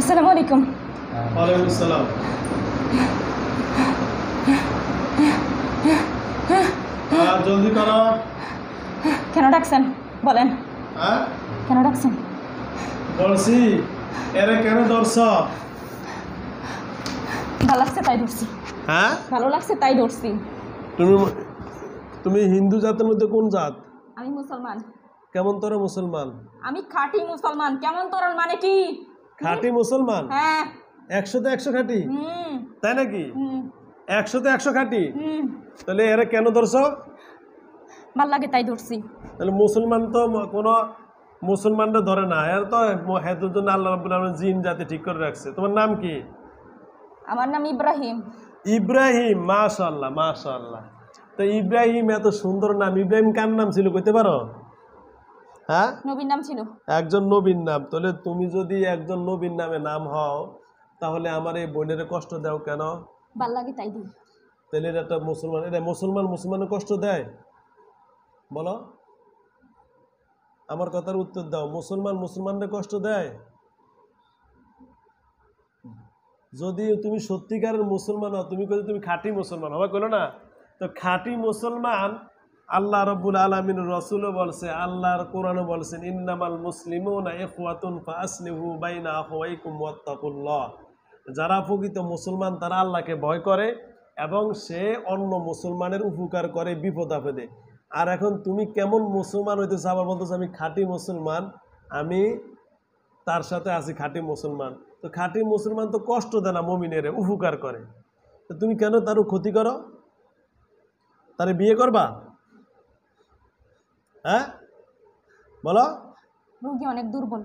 আসসালামু আলাইকুম ওয়ালাইকুম আসসালাম আর হ্যাঁ, জলদি করো কেন ডাকছেন বলেন হ্যাঁ কেন ডাকছেন বলছি এরে কেন ধরছ ভালো লাগছে তাই ধরছি হ্যাঁ ভালো লাগছে তাই ধরছি তুমি তুমি হিন্দু জাতের মধ্যে কোন জাত আমি মুসলমান কেমন তোর মুসলমান আমি খাঁটি মুসলমান কেমন তোর মানে কি খাটি মুসলমান হ্যাঁ। একশোতে একশো খাটি তাই নাকি একশোতে একশো খাটি তাহলে এরা কেন ধরছ ভাল লাগে তাই ধরছি তাহলে মুসলমান তো কোনো মুসলমানরা ধরে না এর তো হেতুর জন্য আল্লাহ রাবুল আলম জিন জাতি ঠিক করে রাখছে তোমার নাম কি আমার নাম ইব্রাহিম ইব্রাহিম মাশাল্লাহ মাশাল্লাহ তো ইব্রাহিম এত সুন্দর নাম ইব্রাহিম কার নাম ছিল কইতে পারো হ্যাঁ নবীর নাম ছিল একজন নবীর নাম তাহলে তুমি যদি একজন নবীর নামে নাম হও তাহলে আমার এই বোনের কষ্ট দাও কেন ভাল লাগে তাই দিই তাহলে এটা একটা মুসলমান এটা মুসলমান মুসলমানের কষ্ট দেয় বলো আমার কথার উত্তর দাও মুসলমান মুসলমানদের কষ্ট দেয় যদি তুমি সত্যিকারের মুসলমান হও তুমি কিন্তু তুমি খাঁটি মুসলমান হবে কোনো না তো খাঁটি মুসলমান আল্লাহ রব্বুল আলমিন রসুলও বলছে আল্লাহর কোরআনও বলছেন ইন্নামাল মুসলিম যারা প্রকৃত মুসলমান তারা আল্লাহকে ভয় করে এবং সে অন্য মুসলমানের উপকার করে বিপদ আপদে আর এখন তুমি কেমন মুসলমান হইতেছ আবার বলতেছো আমি খাঁটি মুসলমান আমি তার সাথে আছি খাঁটি মুসলমান তো খাঁটি মুসলমান তো কষ্ট দেয় না মমিনের উপকার করে তো তুমি কেন তারও ক্ষতি করো তারে বিয়ে করবা হ্যাঁ বলো রুগী অনেক দুর্বল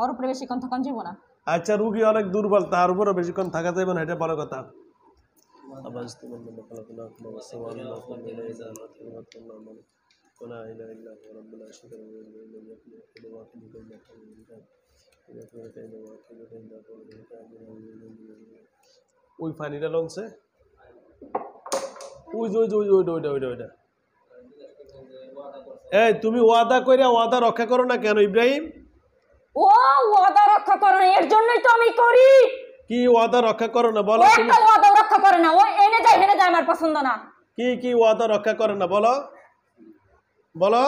ওর উপরে বেশিক্ষণ থাকা যাবো না আচ্ছা রুগী অনেক দুর্বল তার উপরে বেশিক্ষণ থাকা যাবে না এটা বড় কথা ওই ফানিটা লঞ্চে ওই যে ওই যে ওই ওইটা ওইটা ওইটা এই তুমি ওয়াদা কইরা ওয়াদা রক্ষা করো না কেন ইব্রাহিম ও ওয়াদা রক্ষা করো না এর জন্যই তো আমি করি কি ওয়াদা রক্ষা করো না বলো তুমি একটা ওয়াদা রক্ষা করে না ও এনে যায় হেনে যায় আমার পছন্দ না কি কি ওয়াদা রক্ষা করে না বলো বলো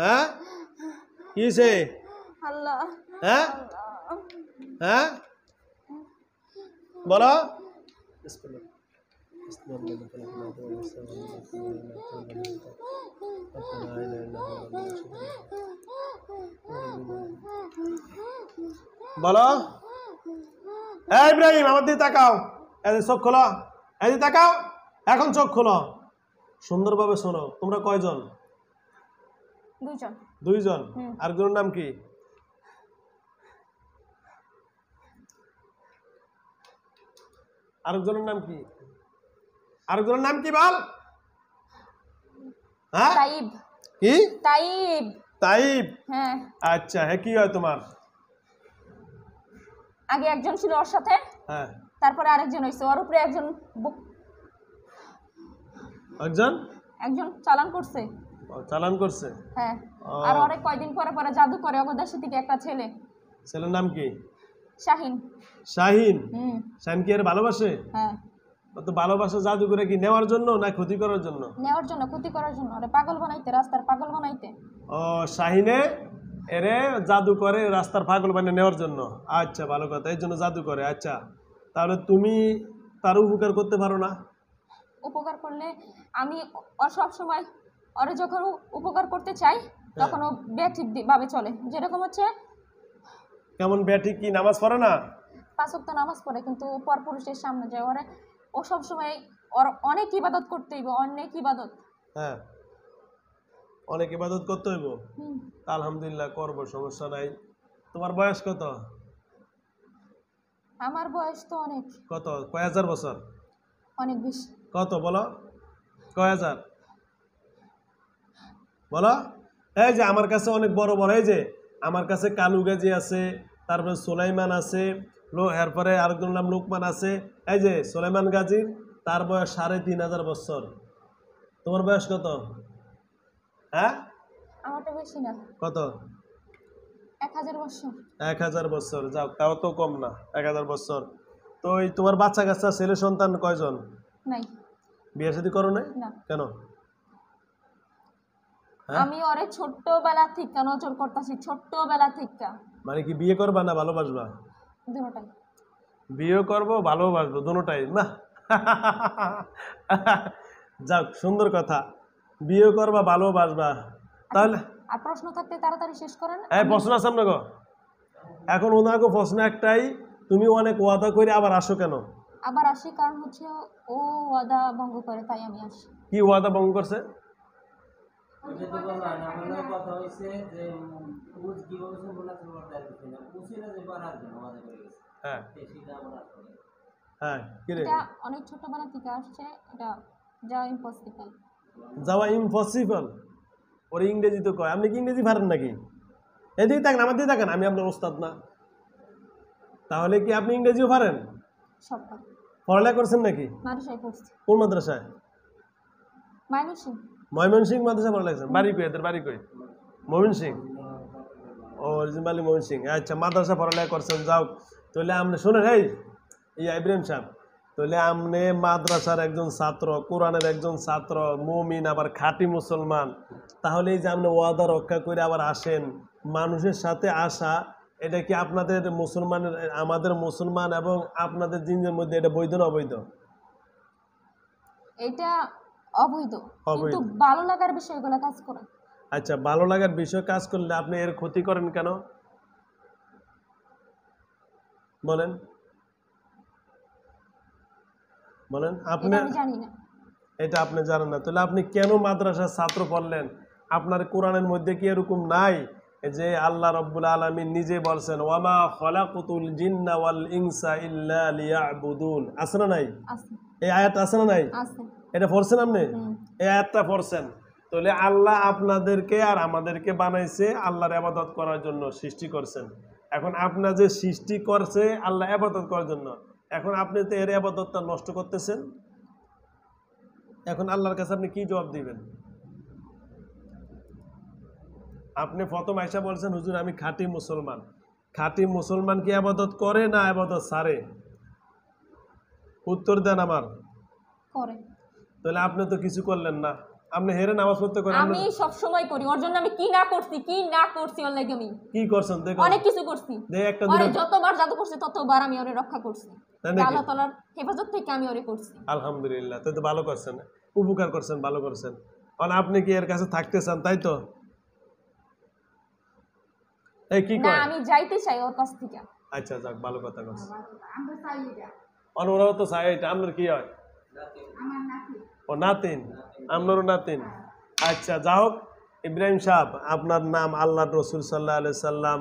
হ্যাঁ কি সে হ্যাঁ হ্যাঁ বলো বলো হ্যাঁ ইব্রাহিম আমার দিকে তাকাও এদের চোখ খোলো এদিকে তাকাও এখন চোখ খোলো সুন্দরভাবে শোনো তোমরা কয়জন দুইজন দুইজন আরেকজনের নাম কি আরেকজনের নাম কি আরেকজনের নাম কি বল হ্যাঁ? হ্যাঁ। আচ্ছা হ্যাঁ কি হয় তোমার আগে একজন ছিল ওর সাথে হ্যাঁ। তারপরে আরেকজন ওর উপরে একজন একজন একজন চালান করছে চালান করছে হ্যাঁ আর অনেক কয়দিন পরে পরে জাদু করে অগদাসী থেকে একটা ছেলে ছেলের নাম কি শাহিন শাহিন শাহিন কি আর ভালোবাসে হ্যাঁ তো ভালোবাসা জাদুঘরে কি নেওয়ার জন্য না ক্ষতি করার জন্য নেওয়ার জন্য ক্ষতি করার জন্য আরে পাগল বানাইতে রাস্তার পাগল বানাইতে ও শাহিনে এরে জাদু করে রাস্তার পাগল বানিয়ে নেওয়ার জন্য আচ্ছা ভালো কথা এর জন্য জাদু করে আচ্ছা তাহলে তুমি তার উপকার করতে পারো না উপকার করলে আমি সব সময় ওর যখন উপকার করতে চাই হ্যাঁ। তখন ও ব্যাঠিক ভাবে চলে যেরকম হচ্ছে কেমন ব্যাটিক কি নামাজ পড়ে না পাঁচ ওয়াক্ত নামাজ পড়ে কিন্তু পরপুরুষের সামনে যায় ওরে ও সবসময় ওর অনেক ইবাদত করতে হইব অনেক ইবাদত হ্যাঁ অনেক ইবাদত করতে হইব আলহামদুলিল্লাহ করব সমস্যা নাই তোমার বয়স কত আমার বয়স তো অনেক কত কয় হাজার বছর অনেক বেশি কত বলো কয় হাজার বলো এই যে আমার কাছে অনেক বড় বড় এই যে আমার কাছে কালু গাজি আছে তারপরে সোলাইমান আছে লো এরপরে আরেকজন নাম লোকমান আছে এই যে সোলেমান গাজী তার বয়স সাড়ে তিন হাজার বছর তোমার বয়স কত হ্যাঁ কত এক হাজার বছর যাও তাও তো কম না এক হাজার বছর তো এই তোমার বাচ্চা কাচ্চা ছেলে সন্তান কয়জন বিয়ে শাদী করো নাই কেন হ্যাঁ? আমি ওরে ছোট্টবেলা থেকে নজর করতেছি ছোট্টবেলা থেকে মানে কি বিয়ে করবা না ভালোবাসবা দুটোটাই বিয়ে করব ভালোবাসবো দুটোটাই না যাক সুন্দর কথা বিয়ে করবা ভালোবাসবা আচ্ছা, তাহলে আর প্রশ্ন থাকতে তাড়াতাড়ি শেষ করেন হ্যাঁ প্রশ্ন আছে আপনাকে এখন ওনাকে প্রশ্ন একটাই তুমি অনেক ওয়াদা করে আবার আসো কেন আবার আসি কারণ হচ্ছে ও ওয়াদা ভঙ্গ করে তাই আমি আসি কি ওয়াদা ভঙ্গ করছে ইংরেজি তো কয় আপনি কি ইংরেজি পারেন নাকি এদিকে থাকেন আমার দিকে থাকেন আমি আপনার ওস্তাদ না তাহলে কি আপনি ইংরেজিও পারেন পড়ালেখা করছেন নাকি কোন মাদ্রাসায় মায়ানসিং ময়মনসিং মাদ্রাসা ভালো লাগছে বাড়ি কই এদের বাড়ি কই ময়মন সিং ও রিজিমালি মোহন সিং আচ্ছা মাদ্রাসা লাগে করছেন যাও তাহলে আপনি শোনেন এই ইয়া ইব্রাহিম সাহেব তাহলে আপনি মাদ্রাসার একজন ছাত্র কোরআনের একজন ছাত্র মমিন আবার খাঁটি মুসলমান তাহলে এই যে আপনি ওয়াদা রক্ষা করে আবার আসেন মানুষের সাথে আসা এটা কি আপনাদের মুসলমানের আমাদের মুসলমান এবং আপনাদের জিনের মধ্যে এটা বৈধ না অবৈধ এটা অবৈধ কিন্তু ভালো লাগার বিষয়গুলো কাজ করে আচ্ছা ভালো লাগার বিষয় কাজ করলে আপনি এর ক্ষতি করেন কেন বলেন বলেন আপনি এটা আপনি জানেন না তাহলে আপনি কেন মাদ্রাসার ছাত্র পড়লেন আপনার কোরআনের মধ্যে কি এরকম নাই যে আল্লাহ রব্বুল আলমী নিজে বলছেন ওয়ামা খলাকুতুল জিন্না ওয়াল ইনসা ইল্লা বুদুল আছে না নাই এই আয়াত আছে না নাই এটা পড়ছেন আপনি একটা পড়ছেন তাহলে আল্লাহ আপনাদেরকে আর আমাদেরকে বানাইছে আল্লাহর আবাদত করার জন্য সৃষ্টি করছেন এখন আপনার যে সৃষ্টি করছে আল্লাহ আবাদত করার জন্য এখন আপনি তো এর আবাদতটা নষ্ট করতেছেন এখন আল্লাহর কাছে আপনি কি জবাব দিবেন আপনি প্রথম আয়সা বলছেন হুজুর আমি খাঁটি মুসলমান খাঁটি মুসলমান কি আবাদত করে না আবাদত সারে উত্তর দেন আমার করে তাহলে আপনি তো কিছু করলেন না আপনি হেরে নামাজ পড়তে করেন আমি সব সময় করি ওর জন্য আমি কি না করছি কি না করছি ওর লাগি আমি কি করছেন দেখো অনেক কিছু করছি দেখ একটা ধরে যতবার জাদু করছে ততবার আমি ওরে রক্ষা করছি আল্লাহ তলার হেফাজত থেকে আমি ওরে করছি আলহামদুলিল্লাহ তো ভালো করছেন উপকার করছেন ভালো করছেন কারণ আপনি কি এর কাছে থাকতে চান তাই তো এই কি কয় আমি যাইতে চাই ওর কাছ থেকে আচ্ছা যাক ভালো কথা করছেন আমরা চাই এটা ওরাও তো চাই এটা আপনার কি হয় আমার নাতি ও নাতিন আমনারও নাতিন আচ্ছা যা হোক ইব্রাহিম সাহেব আপনার নাম আল্লাহ রসুল সাল্লাহ আলি সাল্লাম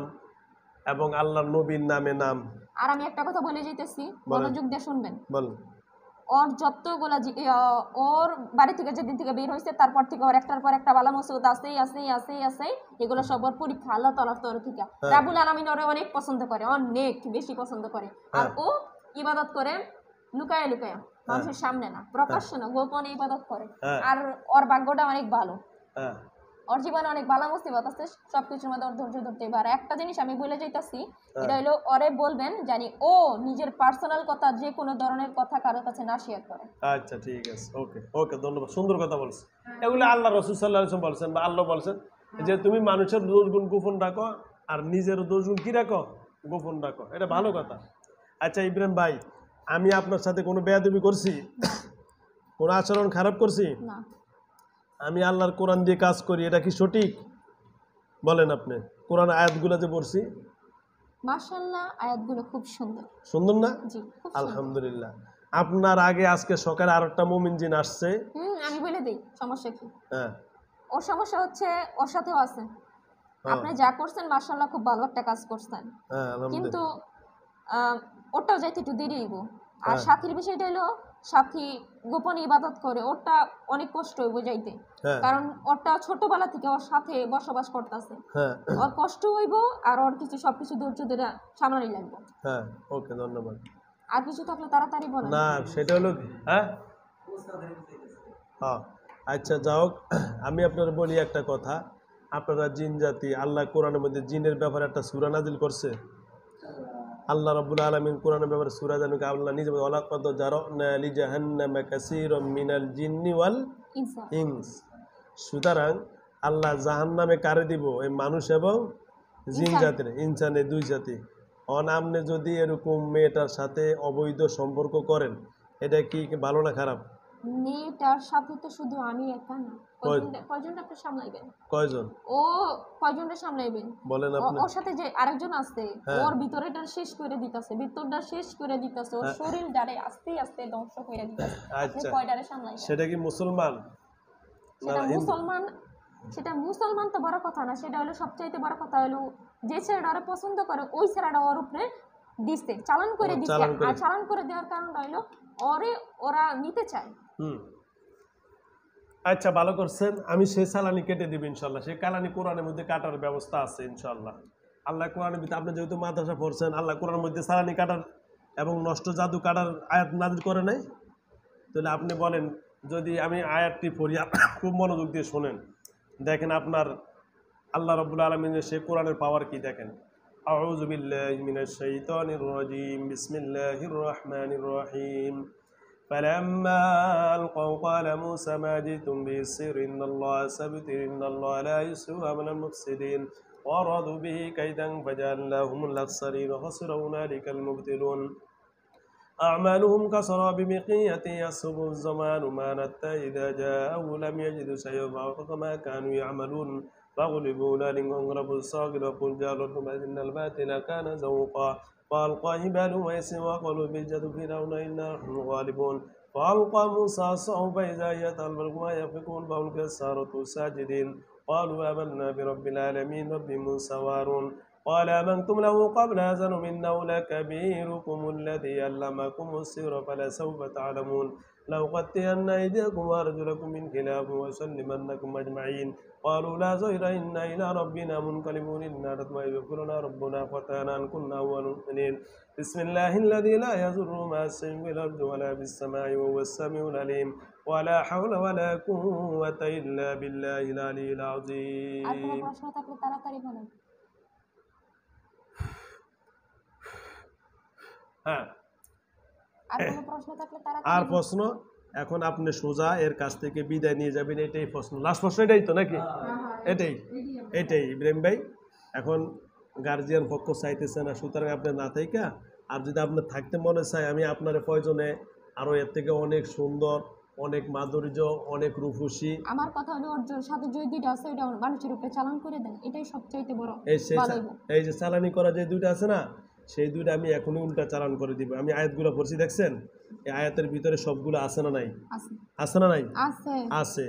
এবং আল্লাহ নবীর নামে নাম আর আমি একটা কথা বলে যেতেছি মনোযোগ দিয়ে শুনবেন বল ওর যতগুলা ওর বাড়ি থেকে যেদিন থেকে বের হয়েছে তারপর থেকে ওর একটার পর একটা বালা মুসিবত আছেই আছেই আছেই আছেই এগুলো সব ওর পরীক্ষা আল্লাহ তরফ তোর থেকে হ্যাঁ। রাবুল আলমিন ওরে অনেক পছন্দ করে অনেক বেশি পছন্দ করে আর হ্যাঁ। ও ইবাদত করে লুকায় লুকায় হ্যাঁ। মানুষের সামনে না প্রকাশ্য না গোপনে ইবাদত করে হ্যাঁ। আর ওর ভাগ্যটা অনেক ভালো হ্যাঁ। ওর জীবনে অনেক ভালো মুসিবত আছে সবকিছুর মধ্যে ওর ধৈর্য ধরতে পারে একটা জিনিস আমি বলে যাইতাছি এটা হলো ওরে বলবেন জানি ও নিজের পার্সোনাল কথা যে কোনো ধরনের কথা কারো কাছে না শেয়ার করে আচ্ছা ঠিক আছে ওকে ওকে ধন্যবাদ সুন্দর কথা বলছেন এগুলো আল্লাহ রাসূল সাল্লাল্লাহু আলাইহি বলছেন বা আল্লাহ বলছেন যে তুমি মানুষের দোষগুণ গোপন রাখো আর নিজের দোষগুণ কি রাখো গোপন রাখো এটা ভালো কথা আচ্ছা ইব্রাহিম ভাই আমি আপনার সাথে কোনো বেয়াদবি করছি কোনো আচরণ খারাপ করছি আমি আল্লাহর কোরআন দিয়ে কাজ করি এটা কি সঠিক বলেন আপনি কোরআন আয়াতগুলো যে পড়ছি আয়াতগুলো খুব সুন্দর সুন্দর না আলহামদুলিল্লাহ আপনার আগে আজকে আসছে হ্যাঁ হচ্ছে ওর সাথেও আছে হ্যাঁ। আপনি যা করছেন খুব ভালো একটা কাজ করছেন হ্যাঁ, কিন্তু ওরটাও যাইতে একটু দেরি হইব আর হ্যাঁ। সাথীর বিষয়টা হলো সাথী গোপনে ইবাদত করে ওরটা অনেক কষ্ট হইব যাইতে হ্যাঁ। কারণ ওরটা ছোটবেলা থেকে ওর সাথে বসবাস করতেছে হ্যাঁ। ওর কষ্ট হইব আর ওর কিছু সবকিছু ধৈর্য ধরে সামলানি লাগবে হ্যাঁ ওকে ধন্যবাদ আর কিছু থাকলে তাড়াতাড়ি বলেন না সেটা হলো হ্যাঁ হ্যাঁ আচ্ছা যা হোক আমি আপনার বলি একটা কথা আপনারা জিন জাতি আল্লাহ কোরআনের মধ্যে জিনের ব্যাপারে একটা সুরা নাজিল করছে আল্লাহ রবুল আলমিন কোরআন ব্যাপারে সুরাজ আল্লাহ নিজে অলাকদ জারি কাসির মিনাল জিন্নিওয়াল ইংস সুতরাং আল্লাহ জাহান্নামে কারে দিব এই মানুষ এবং জিন জাতির ইনসানে দুই জাতি অনামনে যদি এরকম মেয়েটার সাথে অবৈধ সম্পর্ক করেন এটা কি ভালো না খারাপ মেয়েটার সাথে তো শুধু আমি একা না কয়জন আপনি সামলাইবেন কয়জন ও কয়জনটা সামলাইবেন বলেন আপনি ওর সাথে যে আরেকজন আছে হ্যাঁ। ওর ভিতরেটা শেষ করে দিতাছে ভিতরটা শেষ করে দিতাছে ওর হ্যাঁ। শরীর ডারে আস্তে আস্তে ধ্বংস করে দিতাছে আপনি আচ্ছা। কয়টারে সামলাইবেন সেটা কি মুসলমান সেটা মুসলমান সেটা মুসলমান তো বড় কথা না সেটা হলো সবচাইতে বড় কথা হলো যে ছেলেটা ওরা পছন্দ করে ওই ছেলেটা ওর উপরে দিছে চালান করে দিছে আর চালান করে দেওয়ার কারণটা হলো ওরে ওরা নিতে চায় হুম আচ্ছা ভালো করছেন আমি সে সালানি কেটে দিব ইনশাল্লাহ সে কালানি কোরআনের মধ্যে কাটার ব্যবস্থা আছে ইনশাল্লাহ আল্লাহ কোরআনের ভিতরে আপনি যেহেতু মাদ্রাসা পড়ছেন আল্লাহ কোরআনের মধ্যে সালানি কাটার এবং নষ্ট জাদু কাটার আয়াত নাজির করে নাই তাহলে আপনি বলেন যদি আমি আয়াতটি পড়ি খুব মনোযোগ দিয়ে শোনেন দেখেন আপনার আল্লাহ রবুল্লা আলমিনের সে কোরআনের পাওয়ার কি দেখেন أعوذ بالله من الشيطان الرجيم بسم الله الرحمن الرحيم فلما ألقوا قال موسى ما جئتم به السر إن الله سبت إن الله لا يسرها من المفسدين وأرادوا به كيدا فجعلناهم الأخسرين وخسر هنالك المبتلون أعمالهم كسراب مقية يصب الزمان ما نتى إذا جاءه لم يجدوا شيئا فما ما كانوا يعملون فاغلبوا هنالك انغلبوا الصاغر وقل ثم إن الباطل كان زوقا فألقى هبال ويس وقالوا بالجد فرعون إنا نحن غالبون فألقى موسى عصاه فإذا هي تلفظ ما يفقون فألقى السارة ساجدين قالوا آمنا برب العالمين رب موسى وارون قال آمنتم له قبل أذن منه لكبيركم الذي علمكم السر فلسوف تعلمون لأقطعن أيديكم وأرجلكم من خلاف وأسلمنكم أجمعين قالوا لا زهر إنا إلى ربنا منقلبون إنا نطمئن يغفرنا ربنا فتانا كنا أول المؤمنين بسم الله الذي لا يضر مع السم في الأرض ولا في السماء وهو السميع العليم ولا حول ولا قوة إلا بالله العلي العظيم হ্যাঁ। আর প্রশ্ন এখন আপনি সোজা এর কাছ থেকে বিদায় নিয়ে যাবেন এটাই প্রশ্ন লাস্ট প্রশ্ন এটাই তো নাকি হ্যাঁ, হ্যাঁ, এটাই এটাই ইব্রাহিম ভাই এখন গার্জিয়ান পক্ষ চাইতেছে না সুতরাং আপনি না থাইকা আর যদি আপনার থাকতে মনে চায় আমি আপনার প্রয়োজনে আরও এর থেকে অনেক সুন্দর অনেক মাধুর্য অনেক রূপসী আমার কথা হলো অর্জুন সাথে যে দুইটা আছে ওইটা মানুষের উপরে চালান করে দেন এটাই সবচেয়ে বড় এই যে চালানি করা যে দুইটা আছে না সেই দুইটা আমি এখনই উল্টা চালান করে দিব আমি আয়াতগুলো পড়ছি দেখছেন এই আয়াতের ভিতরে সবগুলো আছে না নাই আছে না নাই আছে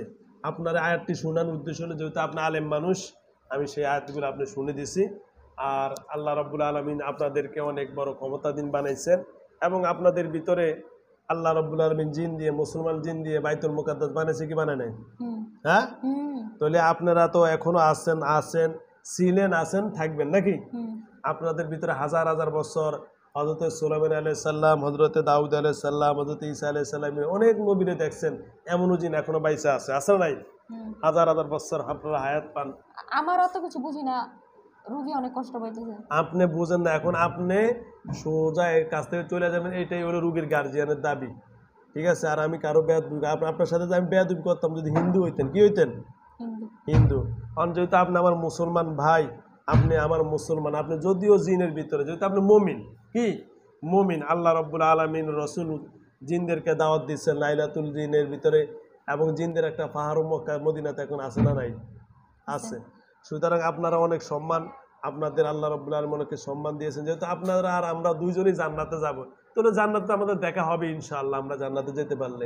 আপনার আয়াতটি শোনার উদ্দেশ্য হলো যেহেতু আপনি আলেম মানুষ আমি সেই আয়াতগুলো আপনি শুনে দিছি আর আল্লাহ রব্বুল আলমিন আপনাদেরকে অনেক বড় ক্ষমতাধীন বানাইছেন এবং আপনাদের ভিতরে আল্লাহ রব্বুল আলমিন জিন দিয়ে মুসলমান জিন দিয়ে বাইতুল মুকাদ্দাস বানাইছে কি বানায় নাই হ্যাঁ তাহলে আপনারা তো এখনো আছেন আছেন ছিলেন আছেন থাকবেন নাকি আপনাদের ভিতরে হাজার হাজার বছর হজরত সোলামের সাল্লাম হজরত দাউদ সাল্লাম হজরত ইসা সাল্লাম অনেক নবীরে দেখছেন এমন উজিন এখনো বাইসা আছে আছে নাই হাজার হাজার বছর আপনারা হায়াত পান আমার অত কিছু বুঝি না রোগী অনেক কষ্ট পাইতেছে আপনি বুঝেন না এখন আপনি সোজা এর কাছ থেকে চলে যাবেন এটাই হলো রুগীর গার্জিয়ানের দাবি ঠিক আছে আর আমি কারো বেয়াদুবি আপনার সাথে আমি বেয়াদুবি করতাম যদি হিন্দু হইতেন কি হইতেন হিন্দু অন যেহেতু আপনি আমার মুসলমান ভাই আপনি আমার মুসলমান আপনি যদিও জিনের ভিতরে যেহেতু আপনি মমিন কি মমিন আল্লাহ রব্বুল আলমিন রসুল জিনদেরকে দাওয়াত দিচ্ছেন লাইলাতুল জিনের ভিতরে এবং জিনদের একটা পাহাড় মক্কা মদিনাতে এখন আছে না নাই আছে সুতরাং আপনারা অনেক সম্মান আপনাদের আল্লাহ রব্বুল আলমনকে সম্মান দিয়েছেন যেহেতু আপনারা আর আমরা দুইজনই জান্নাতে যাব তাহলে জান্নাতে আমাদের দেখা হবে ইনশাআল্লাহ আমরা জান্নাতে যেতে পারলে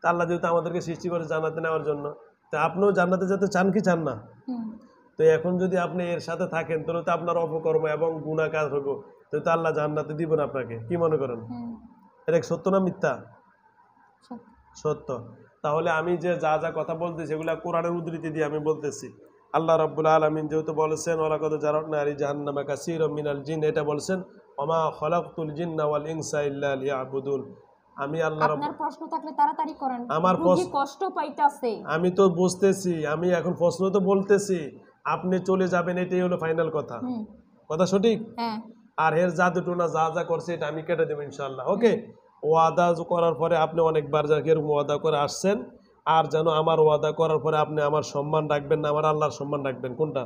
তা আল্লাহ যেহেতু আমাদেরকে সৃষ্টি করে জান্নাতে নেওয়ার জন্য তা আপনিও জান্নাতে যেতে চান কি চান না তো এখন যদি আপনি এর সাথে থাকেন তাহলে তো আপনার অপকর্ম এবং গুণা কাজ হবো তো আল্লাহ জান্নাতে দিবেন আপনাকে কি মনে করেন এটা সত্য না মিথ্যা সত্য তাহলে আমি যে যা যা কথা বলতেছি এগুলো কোরআনের উদ্ধৃতি দিয়ে আমি বলতেছি আল্লাহ রব্বুল আলমিন যেহেতু বলেছেন ওলাকত জারত নারী জাহান্নামা কাসির মিনাল জিন এটা বলছেন অমা খলাকুল জিন্না ওয়াল ইনসা ইল্লা লিয়াবুদুন আমি আল্লাহ আপনার প্রশ্ন থাকলে তাড়াতাড়ি করেন আমার কষ্ট পাইতাছে আমি তো বুঝতেছি আমি এখন প্রশ্ন তো বলতেছি আপনি চলে যাবেন এটাই হলো ফাইনাল কথা কথা সঠিক হ্যাঁ। আর এর দুটো না যা যা করছে এটা আমি কেটে দেবো ইনশাল্লাহ ওকে ওয়াদা করার পরে আপনি অনেকবার এরকম ওয়াদা করে আসছেন আর যেন আমার ওয়াদা করার পরে আপনি আমার সম্মান রাখবেন না আমার আল্লাহর সম্মান রাখবেন কোনটা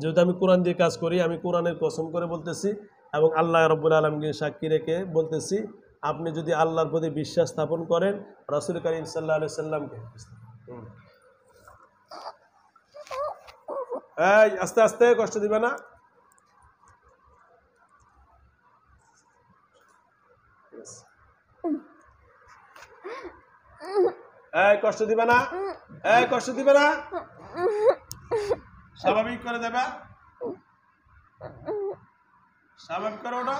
যেহেতু আমি কোরআন দিয়ে কাজ করি আমি কোরআনের কসম করে বলতেছি এবং আল্লাহ রব্বুল আলমকে সাক্ষী রেখে বলতেছি আপনি যদি আল্লাহর প্রতি বিশ্বাস স্থাপন করেন রাসুল করিম সাল্লাহ সাল্লামকে এই আস্তে আস্তে কষ্ট দিবে না এই কষ্ট দিবে না এই কষ্ট দিবে না স্বাভাবিক করে দেবে স্বাভাবিক করো ওটা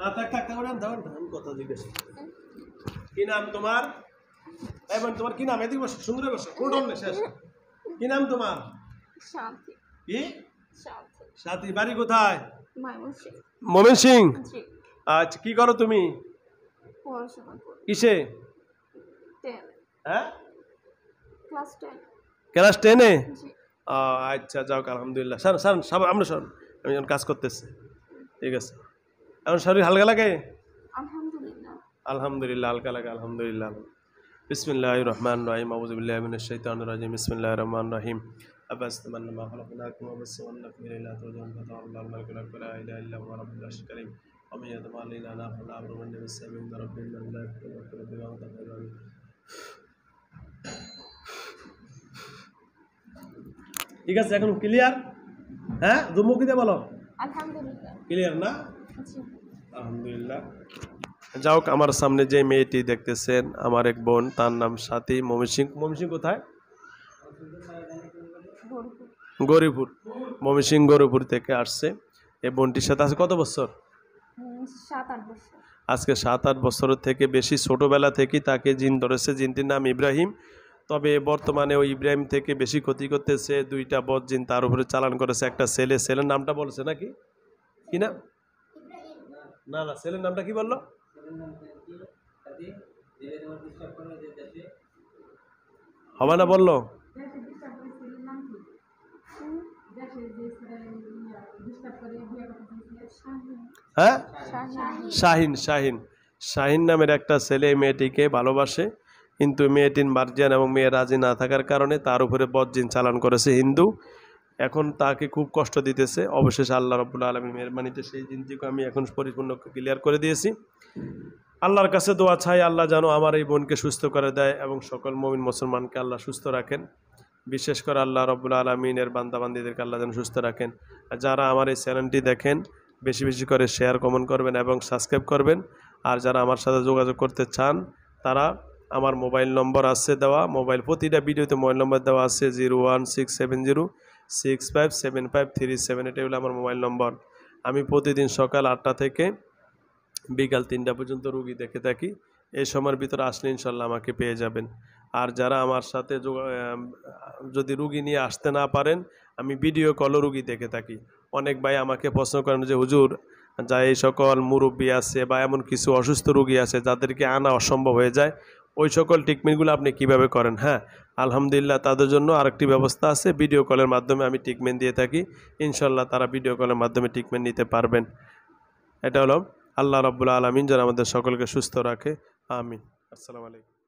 না থাক থাক থাকুন ধরেন ধরেন কথা জিজ্ঞেস কি নাম তোমার এবং তোমার কি নাম এদিকে বসে সুন্দর বসে কোন শেষ কি নাম তোমার কি সাথী বাড়ি কোথায় মোমেন সিং আচ্ছা কি করো তুমি কিসে হ্যাঁ ক্লাস টেনে আচ্ছা যাও আলহামদুলিল্লাহ স্যার স্যার আমরা স্যার আমি যখন কাজ করতেছি ঠিক আছে এখন শরীর হালকা লাগে আলহামদুলিল্লাহ হালকা লাগে আলহামদুলিল্লাহ বিসমিল্লাহ রহমান রহিম রহমান রহিম ঠিক আছে এখন ক্লিয়ার হ্যাঁ জুমুকিতে বলো ক্লিয়ার না আলহামদুলিল্লাহ হোক আমার সামনে যে মেয়েটি দেখতেছেন আমার এক বোন তার নাম সাথী মমিসিং মমিসিং কোথায় গরিপুর মমিসিং গরিপুর থেকে আসছে এই বোনটির সাথে আছে কত বছর আজকে সাত আট বছর থেকে বেশি ছোটোবেলা থেকে তাকে জিন ধরেছে জিনটির নাম ইব্রাহিম তবে বর্তমানে ওই ইব্রাহিম থেকে বেশি ক্ষতি করতেছে দুইটা বদ জিন তার উপরে চালান করেছে একটা ছেলে ছেলের নামটা বলেছে নাকি কি না না না ছেলের নামটা কি বললো হবে না বললো হ্যাঁ শাহিন শাহিন শাহিন নামের একটা ছেলে মেয়েটিকে ভালোবাসে কিন্তু মেয়েটির মার্জিয়ান এবং মেয়ে রাজি না থাকার কারণে তার উপরে বজ্জিন চালান করেছে হিন্দু এখন তাকে খুব কষ্ট দিতেছে অবশেষে আল্লাহ রবুল্লা আলমী মেহরবানিতে সেই দিনটিকে আমি এখন পরিপূর্ণ ক্লিয়ার করে দিয়েছি আল্লাহর কাছে দোয়া চাই আল্লাহ যেন আমার এই বোনকে সুস্থ করে দেয় এবং সকল মমিন মুসলমানকে আল্লাহ সুস্থ রাখেন বিশেষ করে আল্লাহ রবুল্লা আলমিনের বান্দাবান্দিদেরকে আল্লাহ যেন সুস্থ রাখেন আর যারা আমার এই চ্যানেলটি দেখেন বেশি বেশি করে শেয়ার কমেন্ট করবেন এবং সাবস্ক্রাইব করবেন আর যারা আমার সাথে যোগাযোগ করতে চান তারা আমার মোবাইল নম্বর আছে দেওয়া মোবাইল প্রতিটা ভিডিওতে মোবাইল নম্বর দেওয়া আছে zero one six seven zero six five seven five three seven এটাই হলো আমার মোবাইল নম্বর আমি প্রতিদিন সকাল আটটা থেকে বিকাল তিনটা পর্যন্ত রুগী দেখে থাকি এই সময়ের ভিতরে আসলে ইনশাল্লাহ আমাকে পেয়ে যাবেন আর যারা আমার সাথে যদি রুগী নিয়ে আসতে না পারেন আমি ভিডিও কলও রুগী দেখে থাকি অনেক ভাই আমাকে প্রশ্ন করেন যে হুজুর যা এই সকল মুরব্বী আছে বা এমন কিছু অসুস্থ রুগী আছে যাদেরকে আনা অসম্ভব হয়ে যায় ওই সকল ট্রিটমেন্টগুলো আপনি কিভাবে করেন হ্যাঁ আলহামদুলিল্লাহ তাদের জন্য আরেকটি ব্যবস্থা আছে ভিডিও কলের মাধ্যমে আমি ট্রিটমেন্ট দিয়ে থাকি ইনশাল্লাহ তারা ভিডিও কলের মাধ্যমে ট্রিটমেন্ট নিতে পারবেন এটা হলো আল্লাহ রব্বুল্লা আলমিন যেন আমাদের সকলকে সুস্থ রাখে আমিন আসসালামু আলাইকুম